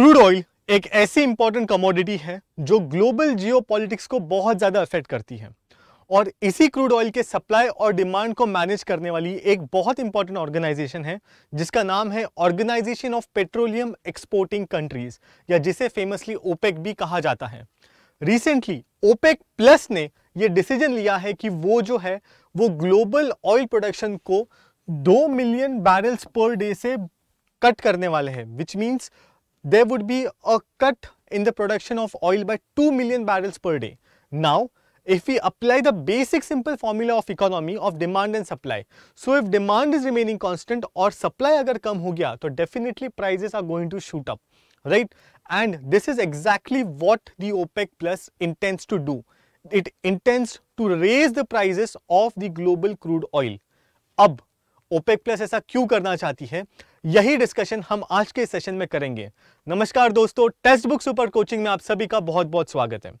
Crude oil एक ऐसी important commodity है जो ग्लोबल जियोपॉलिटिक्स को बहुत ज़्यादा अफेक्ट करती है और इसी क्रूड ऑयल के सप्लाई और डिमांड को मैनेज करने वाली एक बहुत इंपॉर्टेंट ऑर्गेनाइजेशन है जिसका नाम है organisation of petroleum exporting countries या जिसे फेमसली ओपेक भी कहा जाता है रिसेंटली ओपेक प्लस ने यह डिसीजन लिया है कि वो जो है वो ग्लोबल ऑयल प्रोडक्शन को दो मिलियन बैरल्स पर डे से कट करने वाले हैं which means there would be a cut in the production of oil by 2 million barrels per day. Now, if we apply the basic simple formula of economy of demand and supply. So, if demand is remaining constant or supply agar kam ho gaya, to definitely prices are going to shoot up, right? And this is exactly what the OPEC plus intends to do. It intends to raise the prices of the global crude oil. Ab OPEC plus ऐसा क्यों करना चाहती है? यही discussion हम आज के session में करेंगे नमस्कार दोस्तों टेक्स्ट बुक सुपर कोचिंग में आप सभी का बहुत बहुत स्वागत है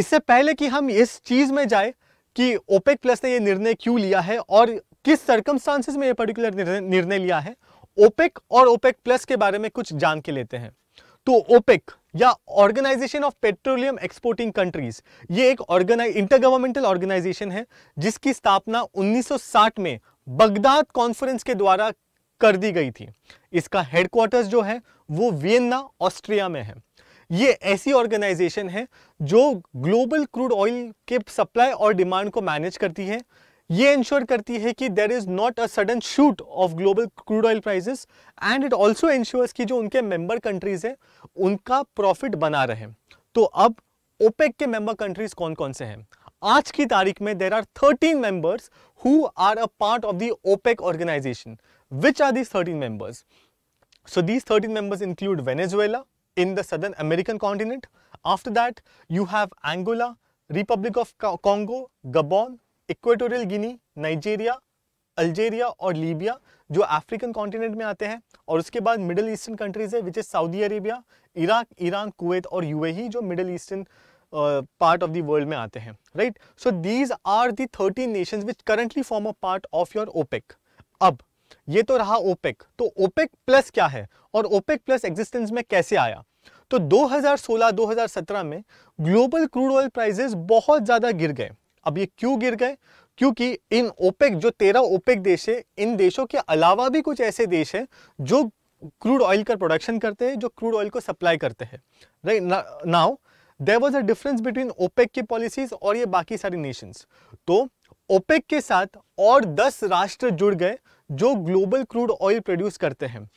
इससे पहले कि हम इस चीज में जाए कि ओपेक प्लस ने यह निर्णय क्यों लिया है और किस सर्कमस्टांसिस में यह पर्टिकुलर निर्णय लिया है ओपेक और ओपेक प्लस के बारे में कुछ जान के लेते हैं तो ओपेक या organisation of petroleum exporting countries ये एक ऑर्गेनाइज इंटर गवर्नमेंटल ऑर्गेनाइजेशन है जिसकी स्थापना 1960 में बगदाद कॉन्फ्रेंस के द्वारा कर दी गई थी इसका हेडक्वार्टर्स जो है वो वियना ऑस्ट्रिया में है ये ऐसी ऑर्गेनाइजेशन है जो ग्लोबल क्रूड ऑयल के सप्लाई और डिमांड को मैनेज करती है ये इंश्योर करती है कि there is not a sudden shoot of global crude oil prices and it also ensures कि जो उनके मेंबर कंट्रीज हैं उनका प्रॉफिट बना रहे तो अब ओपेक के मेंबर कंट्रीज कौन कौन से हैं आज की तारीख में there are thirteen members who are a part of the OPEC organisation which are these thirteen members so these thirteen members include Venezuela in the southern American continent after that you have Angola Republic of Congo Gabon Equatorial Guinea Nigeria Algeria और Libya जो African continent में आते हैं और उसके बाद middle Eastern countries है which is Saudi Arabia Iraq Iran Kuwait और यूएई e, जो Middle Eastern part of the world में आते हैं right so these are the thirteen which currently form a part of your OPEC अब ये तो रहा ओपेक तो ओपेक प्लस क्या है और ओपेक प्लस एग्जिस्टेंस में कैसे आया तो 2016-2017 में ग्लोबल क्रूड ऑयल प्राइजेस बहुत ज़्यादा गिर गए अब ये क्यों गिर गए क्योंकि इन ओपेक जो तेरह ओपेक देश है इन देशों के अलावा भी कुछ ऐसे देश हैं जो क्रूड ऑयल का प्रोडक्शन करते हैं जो क्रूड ऑयल को सप्लाई करते हैं right now there was a difference between OPEC की पॉलिसीज और ये बाकी सारी नेशंस तो ओपेक के साथ और 10 राष्ट्र जुड़ गए जो ग्लोबल क्रूड ऑयल प्रोड्यूस करते हैं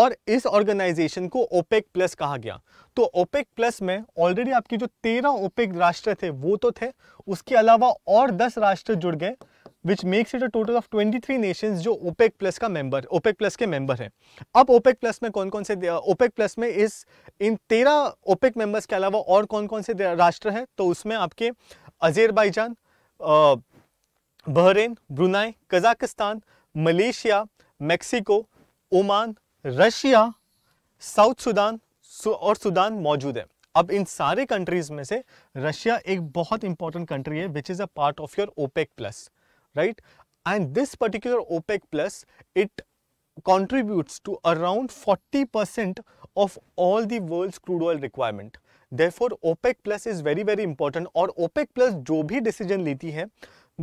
और इस ऑर्गेनाइजेशन को ओपेक प्लस कहा गया तो ओपेक प्लस में ऑलरेडी आपकी जो तेरह ओपेक राष्ट्र थे वो तो थे उसके अलावा और दस राष्ट्र जुड़ गए which makes it a total of 23 nations जो ओपेक प्लस का मेंबर ओपेक प्लस के मेंबर हैं अब ओपेक प्लस में कौन कौन से ओपेक प्लस में इस इन तेरह ओपेक मेंबर्स के अलावा और कौन कौन से राष्ट्र हैं तो उसमें आपके Azerbaijan Bahrain Brunei Kazakhstan Malaysia Mexico Oman Russia South Sudan और सुदान मौजूद है अब इन सारे कंट्रीज में से रशिया एक बहुत इंपॉर्टेंट कंट्री है which is a part of your OPEC plus right? And this particular OPEC plus, it contributes to around 40% of all the world's crude oil requirement. Therefore, OPEC plus is very very important or OPEC plus jo bhi decision leti hai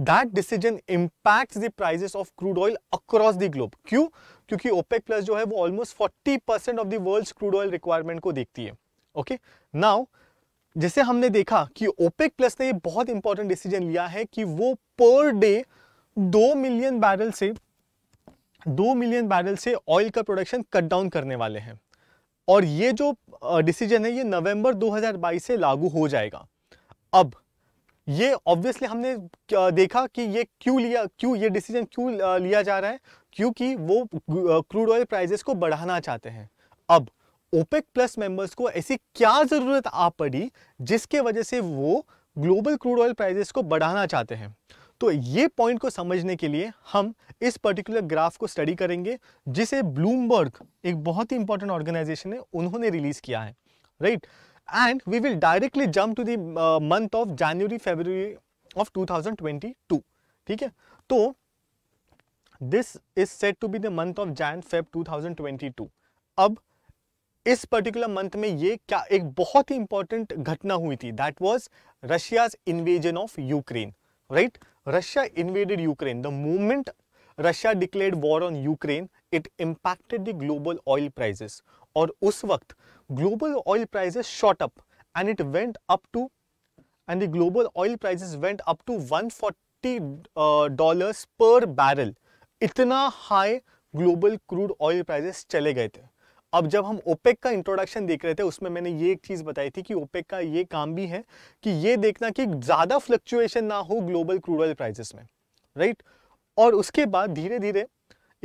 that decision impacts the prices of crude oil across the globe. kyun kyunki OPEC plus jo hai wo almost 40% of the world's crude oil requirement ko dekhti hai okay? now जैसे हमने देखा कि OPEC plus ने ये बहुत important decision लिया है कि वो पर डे दो मिलियन बैरल से दो मिलियन बैरल से ऑयल का प्रोडक्शन कट डाउन करने वाले हैं और ये जो डिसीजन है ये नवंबर 2022 से लागू हो जाएगा अब ये ऑब्वियसली हमने देखा कि ये क्यों लिया क्यों ये डिसीजन क्यों लिया जा रहा है क्योंकि वो क्रूड ऑयल प्राइजेस को बढ़ाना चाहते हैं अब ओपेक प्लस मेंबर्स को ऐसी क्या ज़रूरत आ पड़ी जिसके वजह से वो ग्लोबल क्रूड ऑयल प्राइजेस को बढ़ाना चाहते हैं तो ये पॉइंट को समझने के लिए हम इस पर्टिकुलर ग्राफ को स्टडी करेंगे जिसे ब्लूमबर्ग एक बहुत ही इंपॉर्टेंट ऑर्गेनाइजेशन है उन्होंने रिलीज किया है right and we will directly jump to the month of January February of 2022 ठीक है तो this is set to be the month of Jan Feb 2022 अब इस पर्टिकुलर मंथ में ये क्या एक बहुत ही इंपॉर्टेंट घटना हुई थी that was Russia's invasion of Ukraine right Russia invaded Ukraine, the moment Russia declared war on Ukraine, it impacted the global oil prices. और उस वक्त global oil prices shot up and it went up to and the global oil prices went up to 140 dollars per barrel. इतना high global crude oil prices चले गए थे अब जब हम ओपेक का इंट्रोडक्शन देख रहे थे उसमें मैंने ये एक चीज़ बताई थी कि ओपेक का ये काम भी है कि ये देखना कि ज़्यादा फ्लक्चुएशन ना हो ग्लोबल क्रूड ऑयल प्राइसेस में राइट और उसके बाद धीरे धीरे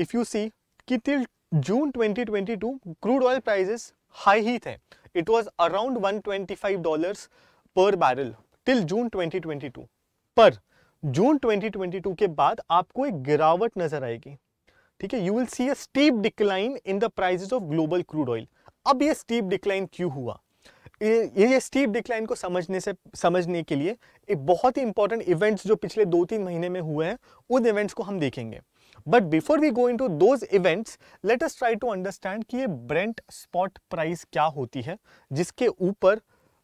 इफ़ यू सी कि till June 2022 crude oil prices high ही थे it was around 125 dollars per barrel till June 2022 पर जून 2022 के बाद आपको एक गिरावट नज़र आएगी ठीक है you will see a steep decline in the prices of global crude oil अब ये स्टीप डिक्लाइन क्यों हुआ ये ये स्टीप डिक्लाइन को समझने से समझने के लिए एक बहुत ही इंपॉर्टेंट इवेंट्स जो पिछले दो तीन महीने में हुए हैं उन इवेंट्स को हम देखेंगे but before we go into those events let's try to understand कि ये ब्रेंट स्पॉट प्राइस क्या होती है जिसके ऊपर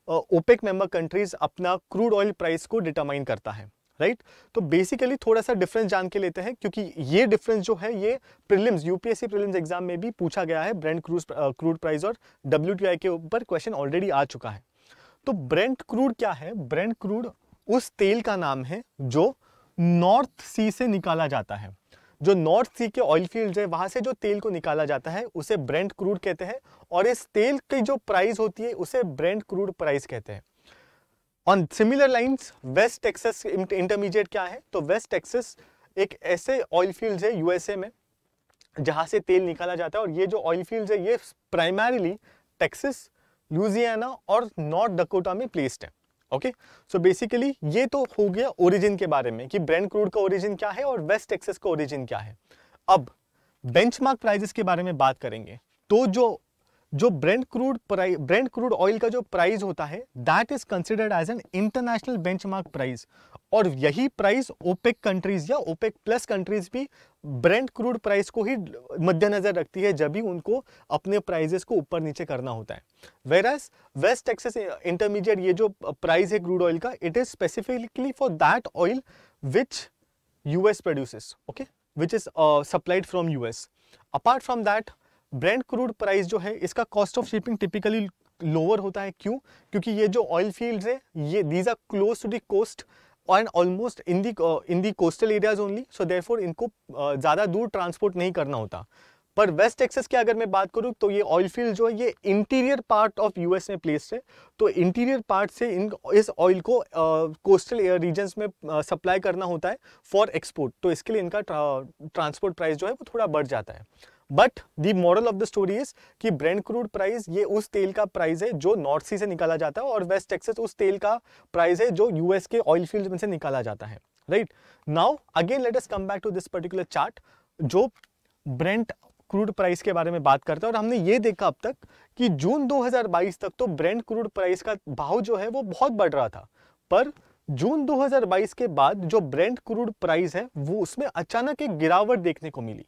ओपेक मेंबर कंट्रीज अपना क्रूड ऑयल प्राइस को डिटरमाइन करता है राइट तो बेसिकली थोड़ा सा डिफरेंस जान के लेते हैं क्योंकि ये डिफरेंस जो है ये प्रिलिम्स यूपीएससी प्रिलिम्स एग्जाम में भी पूछा गया है ब्रेंड क्रूज क्रूड प्राइस और डब्ल्यू के ऊपर क्वेश्चन ऑलरेडी आ चुका है तो ब्रेंड क्रूड क्या है ब्रेंड क्रूड उस तेल का नाम है जो नॉर्थ सी से निकाला जाता है जो नॉर्थ सी के ऑयल फील्ड है वहां से जो तेल को निकाला जाता है उसे ब्रेंड क्रूड कहते हैं और इस तेल की जो प्राइस होती है उसे ब्रेंड क्रूड प्राइस कहते हैं on similar lines West Texas Intermediate क्या है तो वेस्ट टेक्सस एक ऐसे ऑयल फील्ड है यूएसए में जहाँ से तेल निकाला जाता है और ये जो ऑयल फील्ड है ये प्राइमरीली टेक्सिस लूजियाना और नॉर्थ डकोटा में प्लेस्ड है ओके सो बेसिकली ये तो हो गया ओरिजिन के बारे में कि ब्रेंड क्रूड का ओरिजिन क्या है और वेस्ट टेक्सस का ओरिजिन क्या है अब बेंचमार्क प्राइजेस के बारे में बात करेंगे तो जो जो Brent crude Brent crude oil का जो प्राइस होता है that is considered as an international benchmark price और यही प्राइस ओपेक कंट्रीज या ओपेक प्लस कंट्रीज भी ब्रेंड क्रूड प्राइस को ही मद्देनजर रखती है जब भी उनको अपने प्राइजेस को ऊपर नीचे करना होता है एज वेस्ट टेक्सास इंटरमीडिएट ये जो प्राइस है क्रूड ऑयल का it is specifically for that oil which US produces okay which is supplied from US apart from that Brent crude price जो है इसका cost of shipping typically lower होता है क्यों क्योंकि ये जो ऑयल फील्ड है ये these are close to the coast and almost in the in the coastal areas only so therefore इनको uh, ज़्यादा दूर ट्रांसपोर्ट नहीं करना होता पर वेस्ट टेक्सस की अगर मैं बात करूँ तो ये ऑयल फील्ड जो है ये इंटीरियर पार्ट ऑफ यूएस में प्लेस्ड है तो इंटीरियर पार्ट से इन इस ऑयल को कोस्टल uh, रीजन्स में सप्लाई uh, करना होता है फॉर एक्सपोर्ट तो इसके लिए इनका ट्रांसपोर्ट प्राइस जो है वो थोड़ा बढ़ जाता है but the moral of the story is कि ब्रेंड क्रूड प्राइस ये उस तेल का प्राइस है जो नॉर्थ सी से निकाला जाता है और वेस्ट टेक्सस उस तेल का प्राइस है जो यूएस के ऑयल फील्ड में से निकाला जाता है right now again let us come back to this particular chart जो ब्रेंड क्रूड प्राइस के बारे में बात करते हैं और हमने ये देखा अब तक कि जून 2022 तक तो ब्रेंड क्रूड प्राइस का भाव जो है वो बहुत बढ़ रहा था पर जून 2022 के बाद जो ब्रेंड क्रूड प्राइस है वो उसमें अचानक एक गिरावट देखने को मिली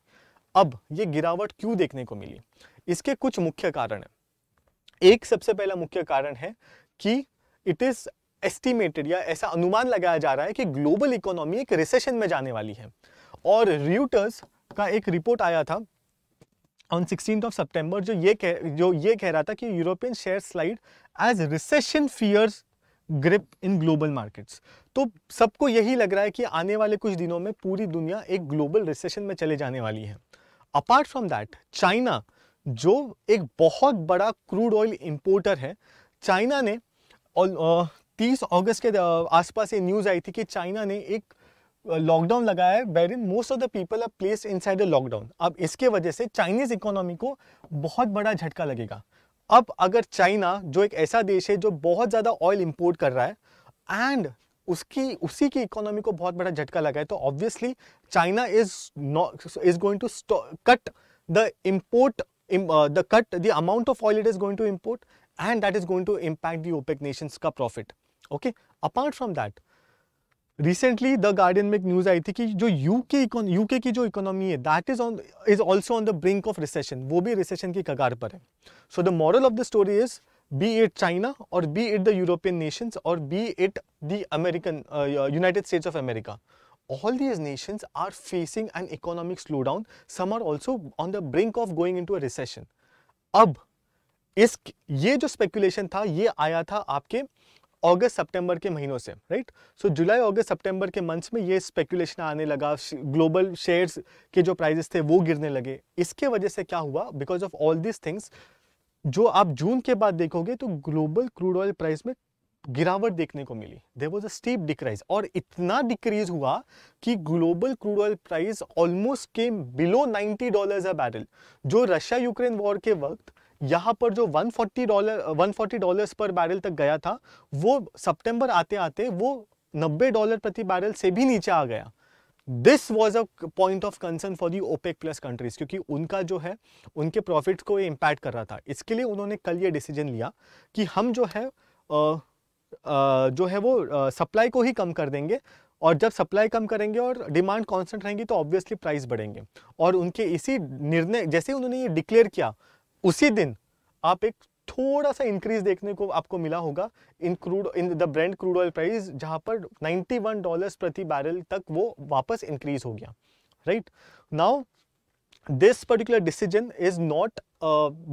अब ये गिरावट क्यों देखने को मिली इसके कुछ मुख्य कारण है एक सबसे पहला मुख्य कारण है कि इट इज एस्टिमेटेड या ऐसा अनुमान लगाया जा रहा है कि ग्लोबल इकोनॉमी एक रिसेशन में जाने वाली है और रियूटर्स का एक रिपोर्ट आया था ऑन सिक्सटीन ऑफ सितंबर जो ये कह जो ये कह रहा था कि European share slide as recession fears grip in global markets तो सबको यही लग रहा है कि आने वाले कुछ दिनों में पूरी दुनिया एक ग्लोबल रिसेशन में चले जाने वाली है अपार्ट फ्रॉम दैट चाइना जो एक बहुत बड़ा क्रूड ऑयल इंपोर्टर है चाइना ने तीस अगस्त के आसपास ये न्यूज़ आई थी कि चाइना ने एक लॉकडाउन लगाया है where in most of the people are place inside the lockdown अब इसके वजह से चाइनीज़ इकोनॉमी को बहुत बड़ा झटका लगेगा अब अगर चाइना जो एक ऐसा देश है जो बहुत ज़्यादा ऑयल इम्पोर्ट कर रहा है एंड उसकी उसी की इकोनॉमी को बहुत बड़ा झटका लगा है तो obviously China is not is going to cut the import the cut the amount of oil it is going to import and that is going to impact the OPEC nations का profit okay apart from that recently the Guardian में एक news आई थी कि जो UK UK की जो economy है that is on is also on the brink of recession वो भी रिसेशन की कगार पर है so the moral of the story is be it China और be it the European nation और be it the American United States of America all these nations are facing an economic slow down some are also on the brink of going into recession अब इस ये जो speculation था ये आया था आपके अगस्त सितंबर के महीनों से राइट सो जुलाई अगस्त सितंबर के मंथ्स में ये स्पेकुलेशन आने लगा ग्लोबल शेयर्स के जो प्राइजेस थे वो गिरने लगे इसके वजह से क्या हुआ because of all this things जो आप जून के बाद देखोगे तो ग्लोबल क्रूड ऑयल प्राइस में गिरावट देखने को मिली देर वॉज अ स्टीप डिक्राइज और इतना डिक्रीज हुआ कि global crude oil price almost came below 90 dollars a barrel जो रशिया यूक्रेन वॉर के वक्त यहाँ पर जो 140 डॉलर 140 डॉलर्स पर बैरल तक गया था वो सितंबर आते आते वो 90 डॉलर प्रति बैरल से भी नीचे आ गया this was a point of concern for the OPEC plus countries क्योंकि उनका जो है उनके प्रॉफिट को इम्पैक्ट कर रहा था इसके लिए उन्होंने कल ये डिसीजन लिया कि हम जो है आ, आ, जो है वो सप्लाई को ही कम कर देंगे और जब सप्लाई कम करेंगे और डिमांड कॉन्स्टेंट रहेंगी तो ऑब्वियसली प्राइस बढ़ेंगे और उनके इसी निर्णय जैसे उन्होंने ये डिक्लेयर किया उसी दिन आप एक थोड़ा सा इंक्रीज देखने को आपको मिला होगा in crude in the Brent crude oil price जहां पर 91 डॉलर्स प्रति बैरल तक वो वापस इंक्रीज हो गया right now this particular decision is not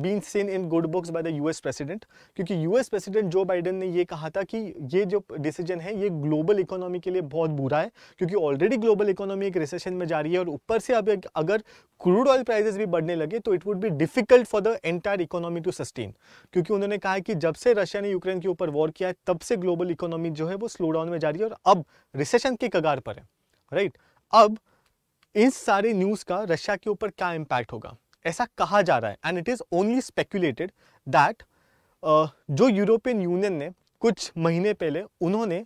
been seen in good books by the US president क्योंकि यूएस प्रेसिडेंट जो बाइडन ने ये कहा था कि ये जो डिसीजन है ये ग्लोबल इकोनॉमी के लिए बहुत बुरा है क्योंकि ऑलरेडी ग्लोबल इकोनॉमी एक रिसेशन में जा रही है और ऊपर से अब अगर क्रूड ऑयल प्राइजेस भी बढ़ने लगे तो it would be difficult for the entire economy to sustain क्योंकि उन्होंने कहा है कि जब से रशिया ने यूक्रेन के ऊपर वॉर किया है तब से ग्लोबल इकोनॉमी जो है वो स्लो डाउन में जा रही है और अब रिसेशन के कगार पर है राइट right? अब इस सारी न्यूज़ का रशिया के ऊपर क्या इंपैक्ट होगा ऐसा कहा जा रहा है and it is only speculated that जो यूरोपियन यूनियन ने कुछ महीने पहले उन्होंने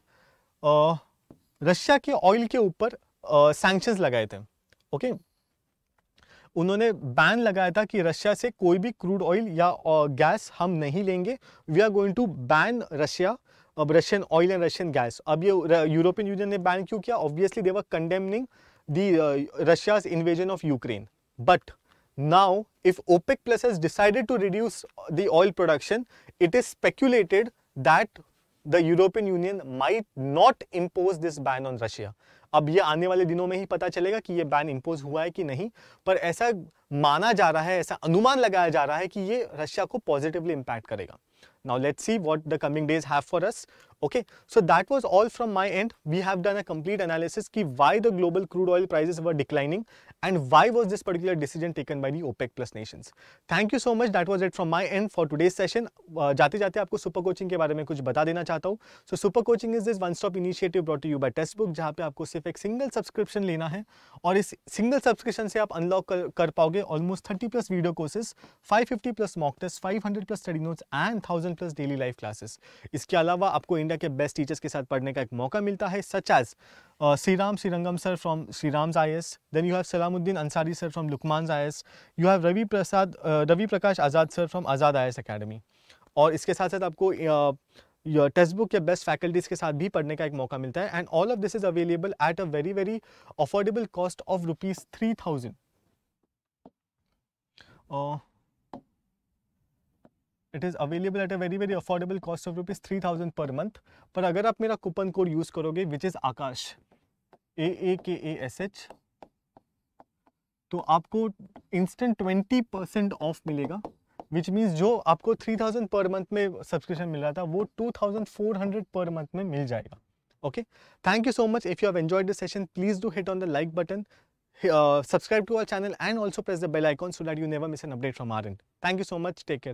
रशिया के ऑयल के ऊपर सैंक्शंस लगाए थे ओके okay? उन्होंने बैन लगाया था कि रशिया से कोई भी क्रूड ऑयल या गैस हम नहीं लेंगे we are going to ban Russia अब Russian oil and Russian gas अब ये यूरोपियन यूनियन ने बैन क्यों किया obviously they're condemning the uh, Russia's invasion of Ukraine. But now, if OPEC Plus has decided to reduce the oil production, it is speculated that the European Union might not impose this ban on Russia. अब ये आने वाले दिनों में ही पता चलेगा कि ये बैन इम्पोज हुआ है कि नहीं पर ऐसा माना जा रहा है ऐसा अनुमान लगाया जा रहा है कि ये रशिया को पॉजिटिवली इम्पैक्ट करेगा now let's see what the coming days have for us Okay, so that was all from my end. We have done a complete analysis ki why the global crude oil prices were declining and why was this particular decision taken by the OPEC plus nations. Thank you so much. That was it from my end for today's session. Uh, जाते जाते आपको super coaching के बारे में कुछ बता देना चाहता हूँ so super coaching is this one stop initiative brought you by Testbook जहाँ पे आपको सिर्फ एक सिंगल सब्सक्रिप्शन लेना है और इस सिंगल सब्सक्रिप्शन से आप अनलॉक कर, कर पाओगे almost thirty plus video courses five plus mock test five plus study notes and thousand plus daily live classes इसके अलावा आपको इंडिया इंडिया के बेस्ट टीचर्स के साथ पढ़ने का एक मौका मिलता है such as uh, Shri Ram Srirangam sir from Shri Ram's I S then you have Salamuddin Ansari sir from Luqman's I S you have Ravi Prasad uh, Ravi Prakash Azad sir from Azad I S academy और इसके साथ साथ आपको टेक्स्ट बुक या बेस्ट फैकल्टीज़ के साथ भी पढ़ने का एक मौका मिलता है and all of this is available at a very very affordable cost of rupees three thousand it is available at a very very affordable cost of rupees three thousand per month पर अगर आप मेरा coupon code use करोगे which is आकाश ए ए के A S H तो आपको instant twenty percent of मिलेगा विच means जो आपको थ्री थाउजेंड पर मंथ में सब्सक्रिप्शन मिल रहा था वो two thousand four hundred per month में मिल जाएगा okay thank you so much if you have enjoyed this session please do hit on the like button subscribe to our channel and also press the bell icon so that you never miss an update from our end. Thank you so much take care